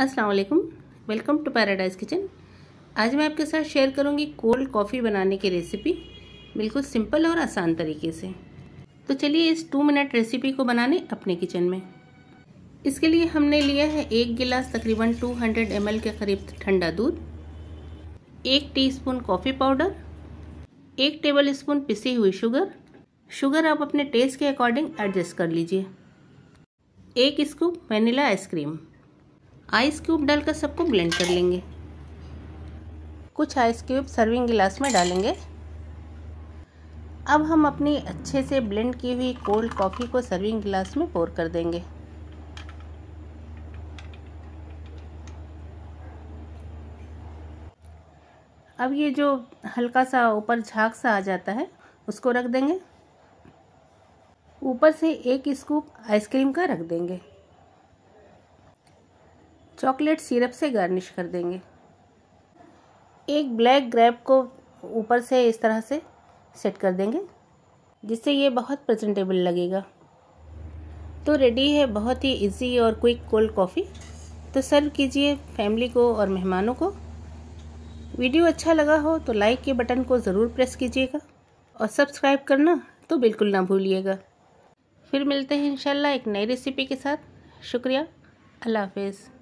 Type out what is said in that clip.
असलकम welcome to paradise kitchen आज मैं आपके साथ शेयर करूंगी कोल्ड कॉफ़ी बनाने की रेसिपी बिल्कुल सिंपल और आसान तरीके से तो चलिए इस टू मिनट रेसिपी को बनाने अपने किचन में इसके लिए हमने लिया है एक गिलास तकरीबन 200 हंड्रेड के करीब ठंडा दूध एक टीस्पून कॉफ़ी पाउडर एक टेबल स्पून पिसी हुई शुगर शुगर आप अपने टेस्ट के अकॉर्डिंग एडजस्ट कर लीजिए एक scoop vanilla ice cream ice cube डालकर सबको ब्लेंड कर लेंगे कुछ आइस क्यूब सर्विंग गिलास में डालेंगे अब हम अपनी अच्छे से ब्लेंड की हुई कोल्ड कॉफ़ी को सर्विंग गिलास में पोर कर देंगे अब ये जो हल्का सा ऊपर झाग सा आ जाता है उसको रख देंगे ऊपर से एक स्कूप आइसक्रीम का रख देंगे चॉकलेट सिरप से गार्निश कर देंगे एक ब्लैक ग्रेप को ऊपर से इस तरह से सेट कर देंगे जिससे ये बहुत प्रेजेंटेबल लगेगा तो रेडी है बहुत ही इजी और क्विक कोल्ड कॉफ़ी तो सर्व कीजिए फैमिली को और मेहमानों को वीडियो अच्छा लगा हो तो लाइक के बटन को ज़रूर प्रेस कीजिएगा और सब्सक्राइब करना तो बिल्कुल ना भूलिएगा फिर मिलते हैं इंशाल्लाह एक नई रेसिपी के साथ शुक्रिया अल्लाह हाफिज़